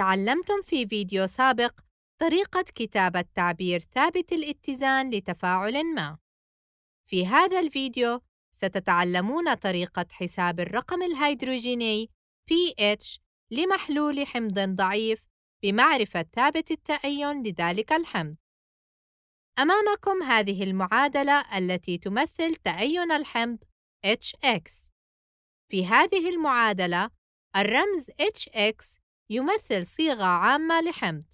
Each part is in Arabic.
تعلمتم في فيديو سابق طريقة كتابة تعبير ثابت الاتزان لتفاعل ما. في هذا الفيديو ستتعلمون طريقة حساب الرقم الهيدروجيني pH لمحلول حمض ضعيف بمعرفة ثابت التأين لذلك الحمض. أمامكم هذه المعادلة التي تمثل تأين الحمض HX. في هذه المعادلة الرمز HX يمثل صيغة عامة لحمض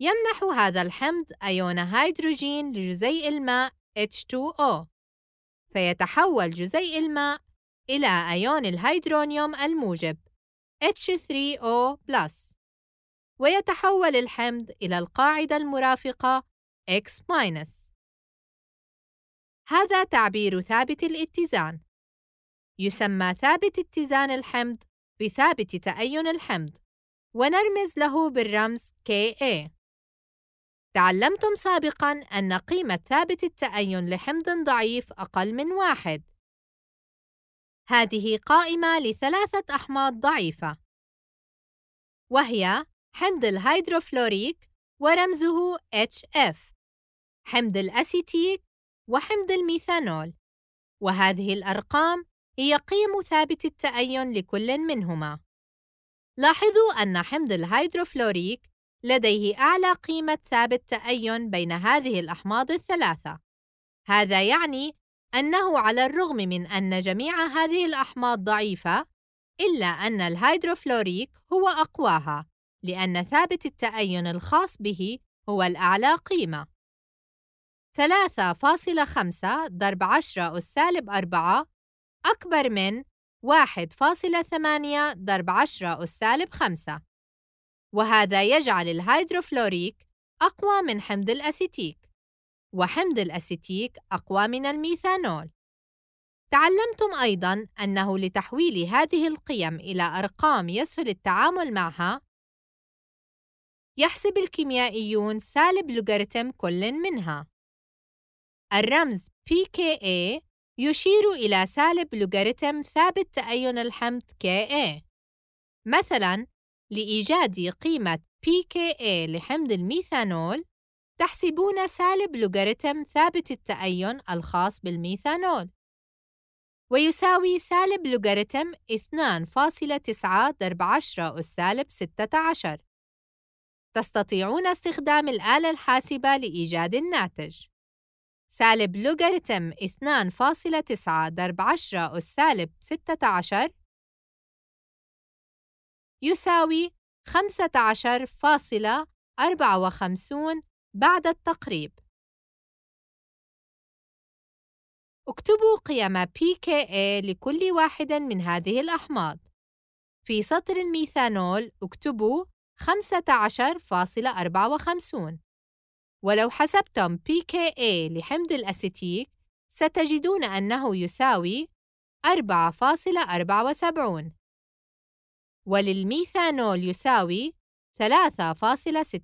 يمنح هذا الحمض أيون هيدروجين لجزيء الماء H2O فيتحول جزيء الماء إلى أيون الهيدرونيوم الموجب H3O+. ويتحول الحمض إلى القاعدة المرافقة X-. هذا تعبير ثابت الاتزان. يسمى ثابت اتزان الحمض بثابت تأين الحمض ونرمز له بالرمز Ka. تعلمتم سابقًا أن قيمة ثابت التأين لحمض ضعيف أقل من واحد. هذه قائمة لثلاثة أحماض ضعيفة، وهي حمض الهيدروفلوريك ورمزه HF، حمض الأسيتيك، وحمض الميثانول، وهذه الأرقام هي قيم ثابت التأين لكل منهما. لاحظوا أن حمض الهيدروفلوريك لديه أعلى قيمة ثابت تأين بين هذه الأحماض الثلاثة. هذا يعني أنه على الرغم من أن جميع هذه الأحماض ضعيفة، إلا أن الهيدروفلوريك هو أقواها، لأن ثابت التأين الخاص به هو الأعلى قيمة. 3.5 ضرب 10 أس سالب 4 أكبر من 1.8 ضرب 10 أس سالب 5 وهذا يجعل الهيدروفلوريك أقوى من حمض الأسيتيك وحمض الأسيتيك أقوى من الميثانول تعلمتم أيضاً أنه لتحويل هذه القيم إلى أرقام يسهل التعامل معها يحسب الكيميائيون سالب لوغاريتم كل منها الرمز pKa يشير إلى سالب لوغاريتم ثابت تأين الحمض Ka مثلاً لإيجاد قيمة pKa لحمض الميثانول تحسبون سالب لوغاريتم ثابت التأين الخاص بالميثانول ويساوي سالب لوغاريتم 2.9 ضرب 10 أس سالب 16 تستطيعون استخدام الآلة الحاسبة لإيجاد الناتج سالب لوغاريتم 2.9 ضرب 10 أس سالب 16 يساوي 15.54 بعد التقريب. اكتبوا قيم pKa لكل واحد من هذه الأحماض. في سطر الميثانول اكتبوا 15.54 ولو حسبتم pKa لحمض الأسيتيك ستجدون أنه يساوي 4.74 وللميثانول يساوي 3.46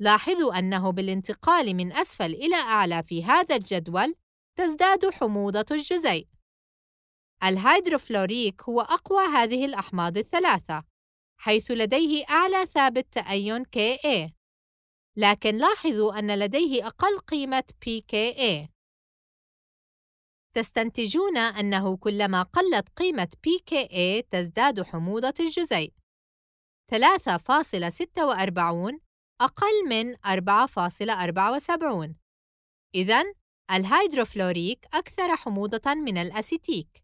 لاحظوا أنه بالانتقال من أسفل إلى أعلى في هذا الجدول تزداد حموضة الجزيء الهيدروفلوريك هو أقوى هذه الأحماض الثلاثة حيث لديه أعلى ثابت تأين Ka لكن لاحظوا أن لديه أقل قيمة pKa تستنتجون أنه كلما قلت قيمة pKa تزداد حموضة الجزيء 3.46 أقل من 4.74 إذا الهيدروفلوريك أكثر حموضة من الأسيتيك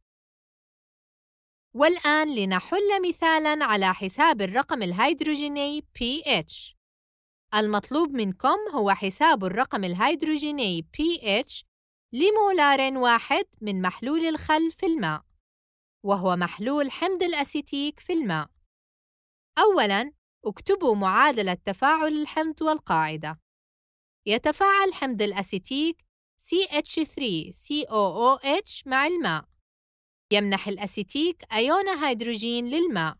والآن لنحل مثالاً على حساب الرقم الهيدروجيني pH المطلوب منكم هو حساب الرقم الهيدروجيني pH لمولار واحد من محلول الخل في الماء وهو محلول حمض الأسيتيك في الماء أولاً اكتبوا معادلة تفاعل الحمض والقاعدة يتفاعل حمض الأسيتيك CH3COOH مع الماء يمنح الأسيتيك أيون هيدروجين للماء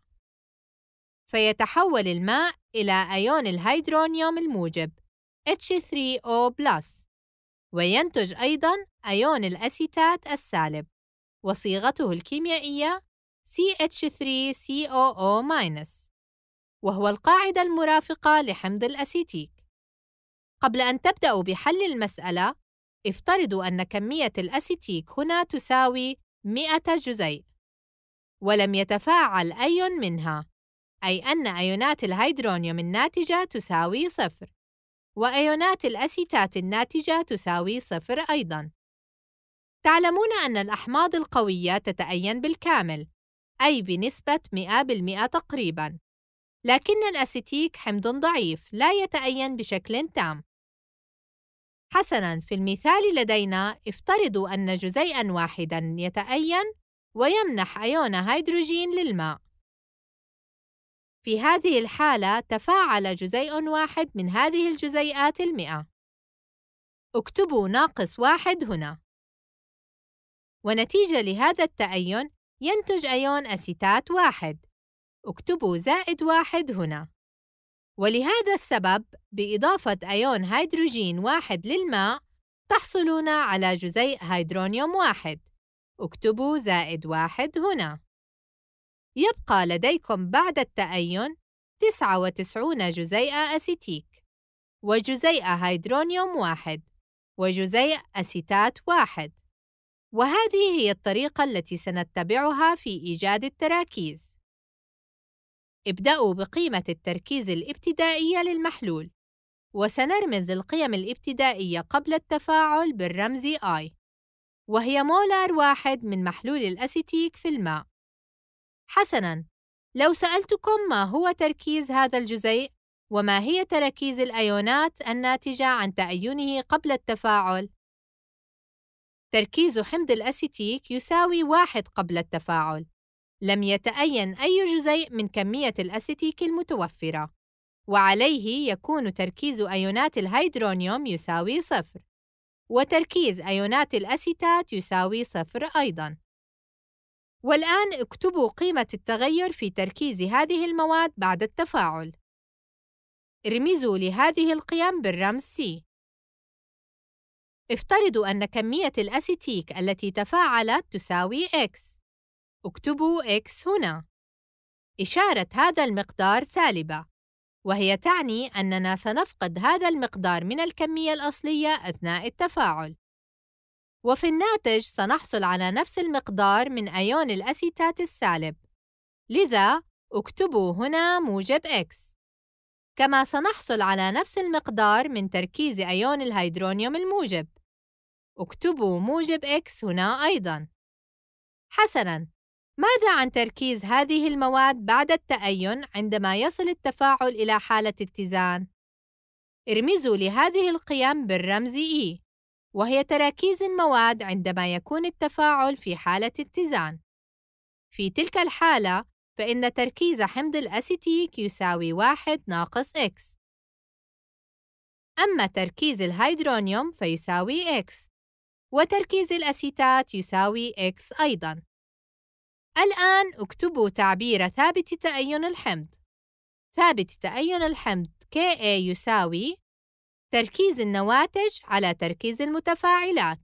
فيتحول الماء إلى أيون الهيدرونيوم الموجب H3O+. وينتج أيضًا أيون الأسيتات السالب وصيغته الكيميائية CH3COO-، وهو القاعدة المرافقة لحمض الأسيتيك. قبل أن تبدأوا بحل المسألة، افترضوا أن كمية الأسيتيك هنا تساوي 100 جزيء، ولم يتفاعل أي منها أي أن أيونات الهيدرونيوم الناتجة تساوي صفر، وأيونات الأسيتات الناتجة تساوي صفر أيضًا. تعلمون أن الأحماض القوية تتأين بالكامل، أي بنسبة 100% تقريبًا، لكن الأسيتيك حمض ضعيف لا يتأين بشكل تام. حسنًا، في المثال لدينا افترضوا أن جزيئًا واحدًا يتأين ويمنح أيون هيدروجين للماء. في هذه الحالة تفاعل جزيء واحد من هذه الجزيئات المئة. اكتبوا ناقص واحد هنا. ونتيجة لهذا التأين ينتج أيون أسيتات واحد. اكتبوا زائد واحد هنا. ولهذا السبب بإضافة أيون هيدروجين واحد للماء تحصلون على جزيء هيدرونيوم واحد. اكتبوا زائد واحد هنا. يبقى لديكم بعد التأين 99 جزيئة أسيتيك وجزيئة هيدرونيوم واحد وجزيئ أسيتات واحد وهذه هي الطريقة التي سنتبعها في إيجاد التراكيز ابدأوا بقيمة التركيز الابتدائية للمحلول وسنرمز القيم الابتدائية قبل التفاعل بالرمز I وهي مولار واحد من محلول الأسيتيك في الماء حسناً، لو سألتكم ما هو تركيز هذا الجزيء وما هي تراكيز الأيونات الناتجة عن تأينه قبل التفاعل؟ تركيز حمض الأسيتيك يساوي واحد قبل التفاعل. لم يتأين أي جزيء من كمية الأسيتيك المتوفرة، وعليه يكون تركيز أيونات الهيدرونيوم يساوي صفر، وتركيز أيونات الأسيتات يساوي صفر أيضاً. والآن اكتبوا قيمة التغير في تركيز هذه المواد بعد التفاعل. ارمزوا لهذه القيم بالرمز C. افترضوا أن كمية الأسيتيك التي تفاعلت تساوي X. اكتبوا X هنا. إشارة هذا المقدار سالبة، وهي تعني أننا سنفقد هذا المقدار من الكمية الأصلية أثناء التفاعل. وفي الناتج سنحصل على نفس المقدار من أيون الأسيتات السالب لذا اكتبوا هنا موجب X كما سنحصل على نفس المقدار من تركيز أيون الهيدرونيوم الموجب اكتبوا موجب X هنا أيضاً حسناً ماذا عن تركيز هذه المواد بعد التأين عندما يصل التفاعل إلى حالة اتزان؟ ارمزوا لهذه القيم بالرمز E وهي تراكيز المواد عندما يكون التفاعل في حالة اتزان. في تلك الحالة، فإن تركيز حمض الأسيتيك e يساوي واحد ناقص X. أما تركيز الهيدرونيوم فيساوي X، وتركيز الأسيتات يساوي X أيضًا. الآن اكتبوا تعبير ثابت تأين الحمض. ثابت تأين الحمض Ka يساوي تركيز النواتج على تركيز المتفاعلات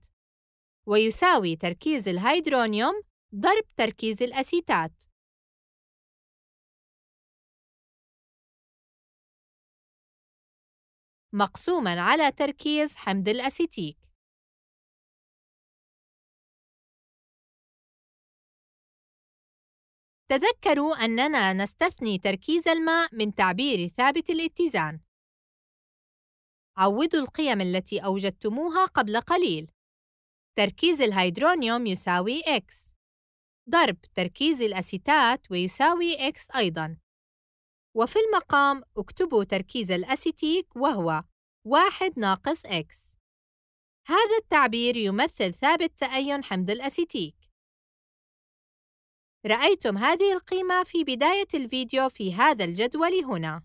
ويساوي تركيز الهيدرونيوم ضرب تركيز الأسيتات مقسوماً على تركيز حمض الأسيتيك تذكروا أننا نستثني تركيز الماء من تعبير ثابت الاتزان عودوا القيم التي أوجدتموها قبل قليل. تركيز الهيدرونيوم يساوي X. ضرب تركيز الأسيتات ويساوي X أيضاً. وفي المقام اكتبوا تركيز الأسيتيك وهو واحد ناقص X. هذا التعبير يمثل ثابت تأين حمض الأسيتيك. رأيتم هذه القيمة في بداية الفيديو في هذا الجدول هنا.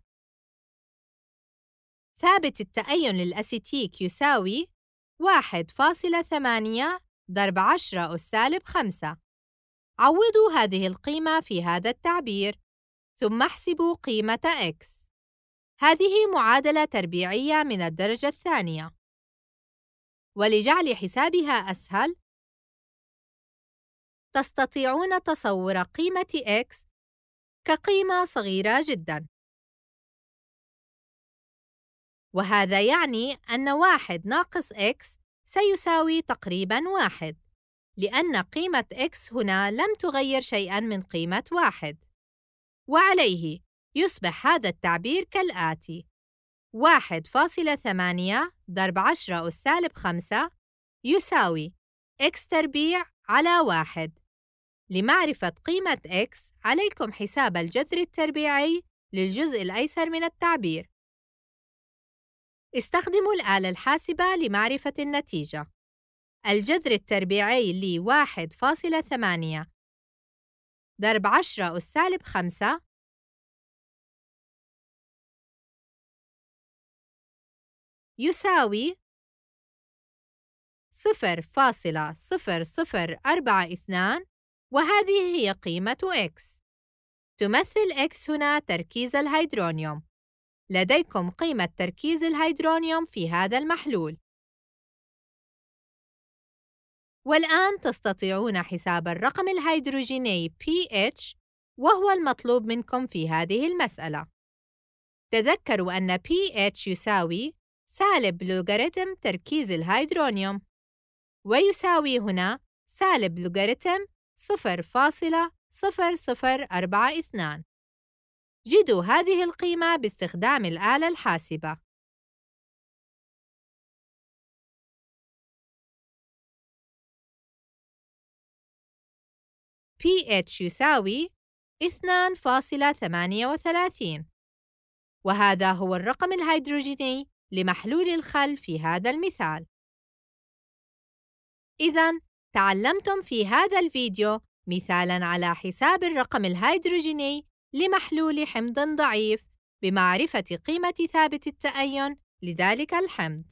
ثابت التأين للأسيتيك يساوي 1.8 ضرب 10 أس سالب 5 عوضوا هذه القيمة في هذا التعبير ثم احسبوا قيمة x هذه معادلة تربيعية من الدرجة الثانية ولجعل حسابها أسهل تستطيعون تصور قيمة x كقيمة صغيرة جداً وهذا يعني أن واحد ناقص x سيساوي تقريباً واحد، لأن قيمة x هنا لم تغير شيئاً من قيمة واحد. وعليه يصبح هذا التعبير كالآتي: واحد فاصلة ثمانية ضرب عشرة أس سالب خمسة يساوي x تربيع على واحد. لمعرفة قيمة x عليكم حساب الجذر التربيعي للجزء الأيسر من التعبير استخدموا الآلة الحاسبة لمعرفة النتيجة. الجذر التربيعي لـ 1.8 ضرب 10 أس سالب 5 يساوي 0.0042 وهذه هي قيمة X. تمثل X هنا تركيز الهيدرونيوم. لديكم قيمة تركيز الهيدرونيوم في هذا المحلول. والآن تستطيعون حساب الرقم الهيدروجيني pH وهو المطلوب منكم في هذه المسألة. تذكروا أن pH يساوي سالب لوغاريتم تركيز الهيدرونيوم ويساوي هنا سالب لوغاريتم 0.0042 جدوا هذه القيمة باستخدام الآلة الحاسبة. pH يساوي 2.38 وهذا هو الرقم الهيدروجيني لمحلول الخل في هذا المثال. إذا تعلمتم في هذا الفيديو مثالاً على حساب الرقم الهيدروجيني لمحلول حمض ضعيف بمعرفة قيمة ثابت التأين لذلك الحمض